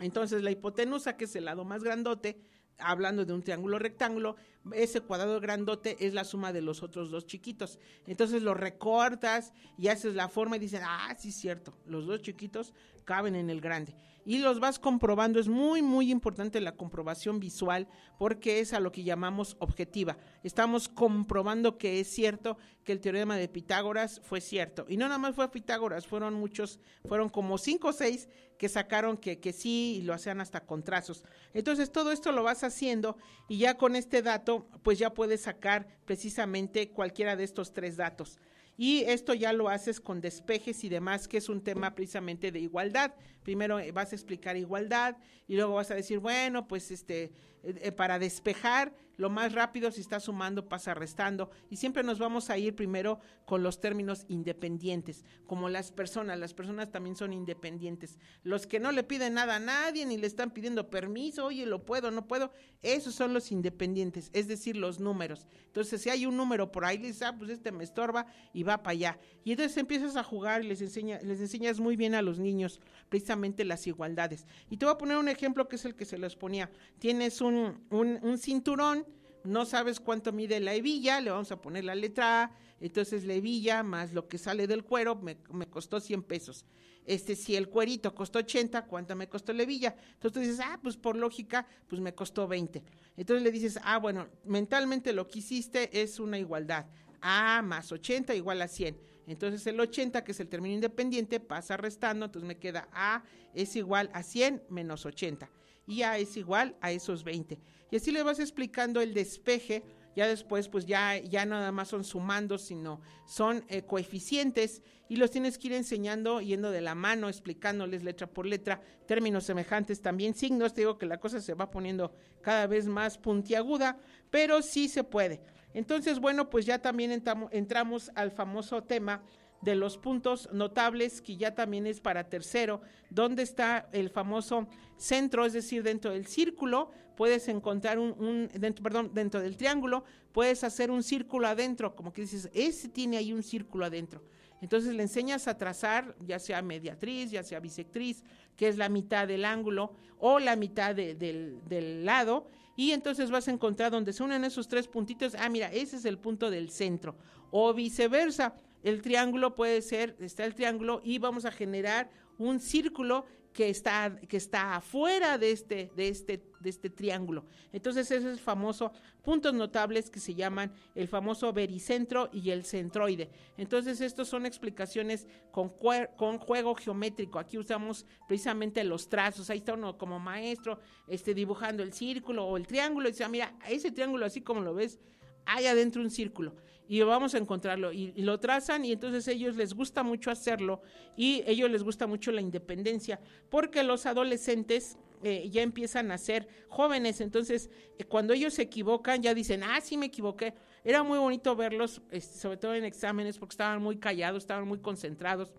Entonces la hipotenusa, que es el lado más grandote, hablando de un triángulo rectángulo, ese cuadrado grandote es la suma de los otros dos chiquitos. Entonces lo recortas y haces la forma y dices, ah, sí es cierto, los dos chiquitos caben en el grande. Y los vas comprobando, es muy, muy importante la comprobación visual porque es a lo que llamamos objetiva. Estamos comprobando que es cierto que el teorema de Pitágoras fue cierto. Y no nada más fue Pitágoras, fueron muchos, fueron como cinco o seis que sacaron que, que sí y lo hacían hasta con trazos. Entonces todo esto lo vas haciendo y ya con este dato pues ya puedes sacar precisamente cualquiera de estos tres datos. Y esto ya lo haces con despejes y demás, que es un tema precisamente de igualdad. Primero eh, vas a explicar igualdad y luego vas a decir, bueno, pues este, eh, eh, para despejar lo más rápido, si está sumando pasa restando y siempre nos vamos a ir primero con los términos independientes, como las personas, las personas también son independientes. Los que no le piden nada a nadie ni le están pidiendo permiso, oye, lo puedo, no puedo, esos son los independientes, es decir, los números. Entonces, si hay un número por ahí, dices, ah, pues este me estorba y va para allá. Y entonces empiezas a jugar y les, enseña, les enseñas muy bien a los niños precisamente las igualdades. Y te voy a poner un ejemplo que es el que se les ponía. Tienes un, un cinturón no sabes cuánto mide la hebilla, le vamos a poner la letra A, entonces la hebilla más lo que sale del cuero me, costó 100 pesos. Este, si el cuerito costó 80, ¿cuánto me costó la hebilla? Entonces tú dices, ah, pues por lógica, pues me costó 20. Entonces le dices, ah, bueno, mentalmente lo que hiciste es una igualdad. A más 80 igual a 100. Entonces el 80, que es el término independiente, pasa restando, entonces me queda A es igual a 100 menos 80 y A es igual a esos 20. Y así le vas explicando el despeje, ya después pues ya, ya nada más son sumandos, sino son eh, coeficientes y los tienes que ir enseñando, yendo de la mano, explicándoles letra por letra, términos semejantes, también signos, te digo que la cosa se va poniendo cada vez más puntiaguda, pero sí se puede. Entonces, bueno, pues ya también entramos al famoso tema de los puntos notables, que ya también es para tercero, donde está el famoso centro, es decir, dentro del círculo, puedes encontrar un, dentro, perdón, dentro del triángulo, puedes hacer un círculo adentro, como que dices, ese tiene ahí un círculo adentro. Entonces le enseñas a trazar, ya sea mediatriz, ya sea bisectriz, que es la mitad del ángulo o la mitad del, del lado, y entonces vas a encontrar donde se unen esos tres puntitos, ah, mira, ese es el punto del centro, o viceversa, el triángulo puede ser, está el triángulo y vamos a generar un círculo que está, que está afuera de este, de, este, de este triángulo. Entonces, ese es famoso puntos notables que se llaman el famoso vericentro y el centroide. Entonces, estos son explicaciones con, con juego geométrico. Aquí usamos precisamente los trazos. Ahí está uno como maestro este, dibujando el círculo o el triángulo y dice, ah, mira, ese triángulo así como lo ves, hay adentro un círculo y vamos a encontrarlo. Y, lo trazan y entonces ellos les gusta mucho hacerlo y ellos les gusta mucho la independencia porque los adolescentes eh, ya empiezan a ser jóvenes, entonces eh, cuando ellos se equivocan ya dicen, ah, sí me equivoqué. Era muy bonito verlos, sobre todo en exámenes, porque estaban muy callados, estaban muy concentrados,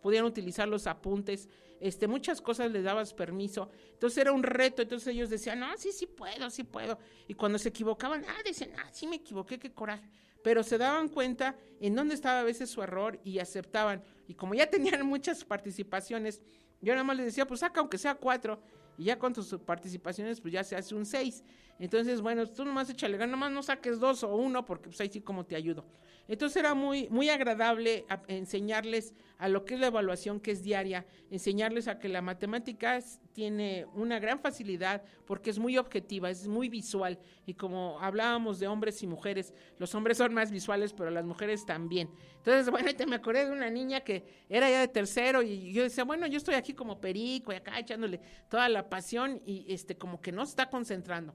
podían utilizar los apuntes este, muchas cosas le dabas permiso. Entonces era un reto, entonces ellos decían, no, sí, sí puedo, sí puedo. Y cuando se equivocaban, ah, decían, ah, sí me equivoqué, qué coraje. Pero se daban cuenta en dónde estaba a veces su error y aceptaban. Y como ya tenían muchas participaciones, yo nada más les decía, pues saca aunque sea cuatro. Y ya con tus participaciones, pues ya se hace un seis. Entonces, bueno, tú nomás échale nada más no saques dos o uno, porque pues ahí sí como te ayudo. Entonces era muy, muy agradable enseñarles a lo que es la evaluación que es diaria, enseñarles a que la matemática tiene una gran facilidad porque es muy objetiva, es muy visual y como hablábamos de hombres y mujeres, los hombres son más visuales pero las mujeres también. Entonces, bueno, te me acordé de una niña que era ya de tercero y yo decía, bueno, yo estoy aquí como perico y acá echándole toda la pasión y este como que no se está concentrando.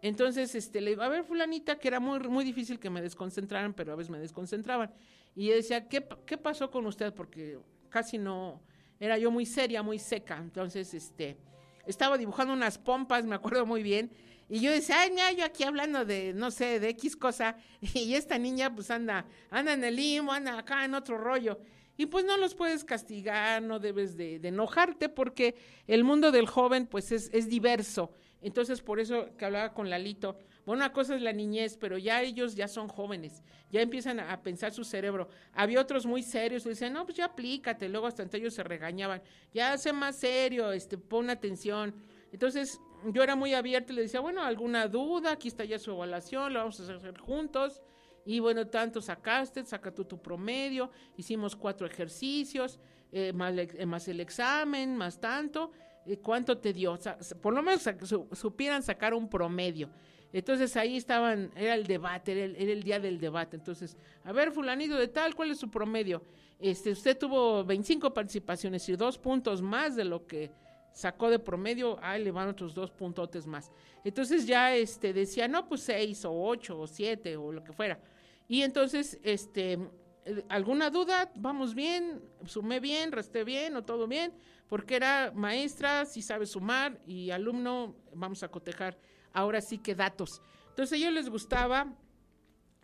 Entonces, este, le iba a ver fulanita, que era muy, muy difícil que me desconcentraran, pero a veces me desconcentraban. Y yo decía, ¿qué, ¿qué pasó con usted? Porque casi no, era yo muy seria, muy seca. Entonces, este, estaba dibujando unas pompas, me acuerdo muy bien. Y yo decía, ay, mira, yo aquí hablando de, no sé, de X cosa. Y esta niña, pues anda, anda en el limo, anda acá en otro rollo. Y pues no los puedes castigar, no debes de, de enojarte, porque el mundo del joven, pues es, es diverso. Entonces, por eso que hablaba con Lalito, bueno, una cosa es la niñez, pero ya ellos ya son jóvenes, ya empiezan a, pensar su cerebro. Había otros muy serios, le no, pues ya aplícate, luego hasta ellos se regañaban, ya sé más serio, este, pon atención. Entonces, yo era muy abierta, y le decía, bueno, alguna duda, aquí está ya su evaluación, lo vamos a hacer juntos. Y bueno, tanto sacaste, saca tú tu promedio, hicimos cuatro ejercicios, eh, eh, más, el examen, más tanto, eh, ¿cuánto te dio? por lo menos supieran sacar un promedio. Entonces ahí estaban, era el debate, era el, día del debate. Entonces, a ver, fulanito de tal, ¿cuál es su promedio? Este, usted tuvo 25 participaciones y dos puntos más de lo que sacó de promedio, ahí le van otros dos puntotes más. Entonces ya este, decía, no, pues seis o ocho o siete o lo que fuera. Y entonces, este, ¿alguna duda? ¿Vamos bien? ¿Sumé bien? ¿Resté bien? ¿O todo bien? Porque era maestra, si sabe sumar, y alumno, vamos a cotejar ahora sí que datos. Entonces a ellos les gustaba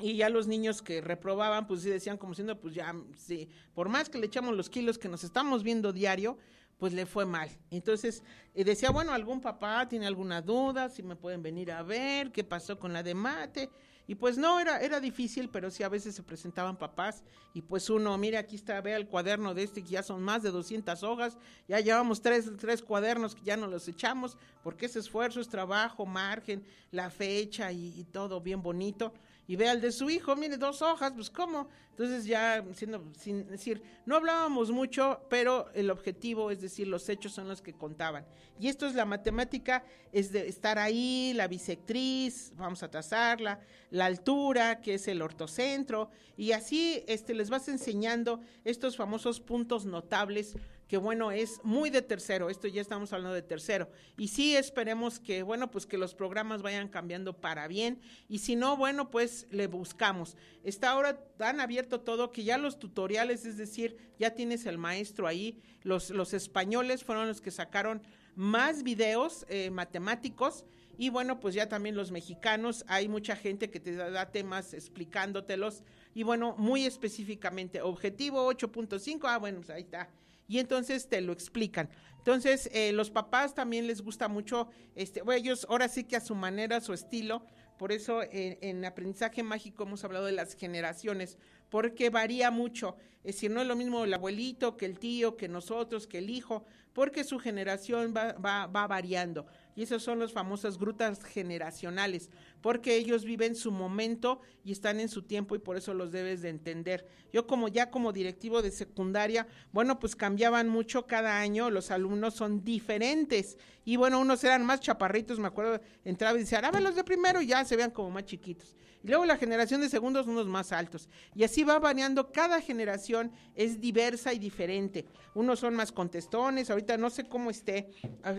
y ya los niños que reprobaban, pues sí decían como siendo, pues ya, sí, por más que le echamos los kilos que nos estamos viendo diario, pues le fue mal. Entonces eh, decía, bueno, algún papá tiene alguna duda, si me pueden venir a ver, qué pasó con la de mate. Y pues no, era, era difícil, pero sí a veces se presentaban papás y pues uno, mire aquí está, vea el cuaderno de este que ya son más de 200 hojas, ya llevamos tres, tres cuadernos que ya no los echamos, porque es esfuerzo, es trabajo, margen, la fecha y todo bien bonito y ve al de su hijo, mire, dos hojas, pues cómo. Entonces ya, siendo, sin decir, no hablábamos mucho, pero el objetivo, es decir, los hechos son los que contaban. Y esto es la matemática, es de estar ahí, la bisectriz, vamos a trazarla, la altura, que es el ortocentro, y así este, les vas enseñando estos famosos puntos notables que bueno, es muy de tercero, esto ya estamos hablando de tercero. Y sí esperemos que, bueno, pues que los programas vayan cambiando para bien y si no, bueno, pues le buscamos. Está ahora tan abierto todo que ya los tutoriales, es decir, ya tienes el maestro ahí, los, los españoles fueron los que sacaron más videos eh, matemáticos. Y bueno, pues ya también los mexicanos, hay mucha gente que te da temas explicándotelos. Y bueno, muy específicamente, objetivo 8.5, ah, bueno, pues ahí está y entonces te lo explican. Entonces, eh, los papás también les gusta mucho, este, bueno, ellos ahora sí que a su manera, a su estilo, por eso en aprendizaje mágico hemos hablado de las generaciones, porque varía mucho. Es decir, no es lo mismo el abuelito que el tío, que nosotros, que el hijo porque su generación va, va, variando. Y esos son los famosas grutas generacionales, porque ellos viven su momento y están en su tiempo y por eso los debes de entender. Yo como ya como directivo de secundaria, bueno, pues cambiaban mucho cada año, los alumnos son diferentes y bueno, unos eran más chaparritos, me acuerdo, entraba y decía, ah, los de primero y ya se vean como más chiquitos. Y luego la generación de segundos, unos más altos. Y así va variando, cada generación es diversa y diferente. Unos son más contestones, ahorita no sé cómo esté,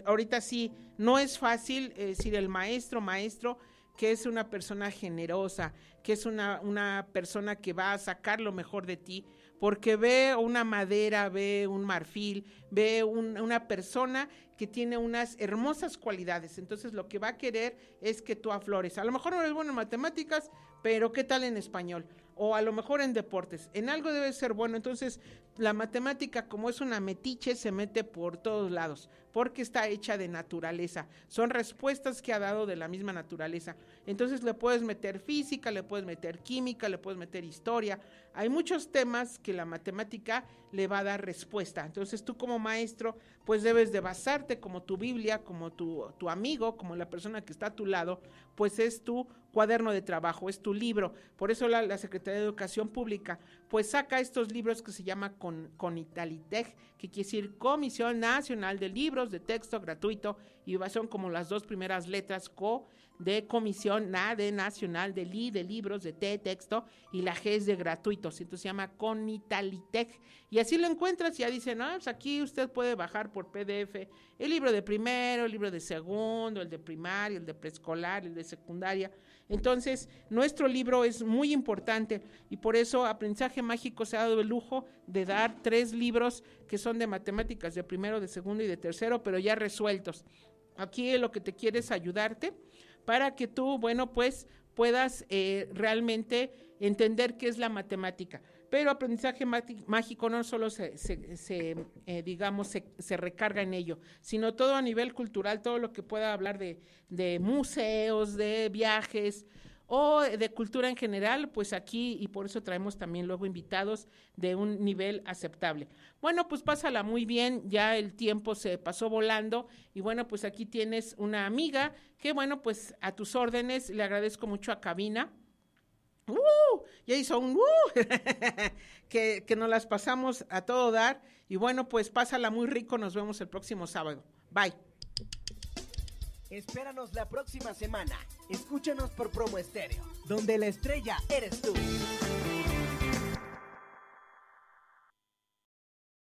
ahorita sí, no es fácil eh, decir el maestro, maestro, que es una persona generosa, que es una, persona que va a sacar lo mejor de ti, porque ve una madera, ve un marfil, ve una persona que tiene unas hermosas cualidades. Entonces lo que va a querer es que tú aflores. A lo mejor no eres bueno en matemáticas, pero ¿qué tal en español? o a lo mejor en deportes. En algo debe ser bueno. Entonces, la matemática, como es una metiche, se mete por todos lados porque está hecha de naturaleza. Son respuestas que ha dado de la misma naturaleza. Entonces le puedes meter física, le puedes meter química, le puedes meter historia. Hay muchos temas que la matemática le va a dar respuesta. Entonces tú como maestro pues debes de basarte como tu Biblia, como tu, amigo, como la persona que está a tu lado, pues es tu cuaderno de trabajo, es tu libro. Por eso la, la Secretaría de Educación Pública pues saca estos libros que se llama con, que quiere decir Comisión Nacional de Libros de Texto Gratuito, y son como las dos primeras letras CO de Comisión Na de Nacional de Li de Libros de T Texto, y la G es de gratuitos, entonces se llama con y así lo encuentras, y ya dicen, ah, pues aquí usted puede bajar por PDF el libro de primero, el libro de segundo, el de primaria, el de preescolar, el de secundaria, entonces, nuestro libro es muy importante y por eso Aprendizaje Mágico se ha dado el lujo de dar tres libros que son de matemáticas, de primero, de segundo y de tercero, pero ya resueltos. Aquí lo que te quiere es ayudarte para que tú, bueno, pues puedas eh, realmente entender qué es la matemática. Pero aprendizaje mágico no solo se, eh, digamos, se, recarga en ello, sino todo a nivel cultural, todo lo que pueda hablar de, de museos, de viajes, o de cultura en general, pues aquí y por eso traemos también luego invitados de un nivel aceptable. Bueno, pues pásala muy bien, ya el tiempo se pasó volando y bueno, pues aquí tienes una amiga que bueno, pues a tus órdenes, le agradezco mucho a Cabina ¡Uh! Ya hizo un que, que nos las pasamos a todo dar. Y bueno, pues pásala muy rico. Nos vemos el próximo sábado. Bye. Espéranos la próxima semana. Escúchanos por Promo Estéreo, donde la estrella eres tú.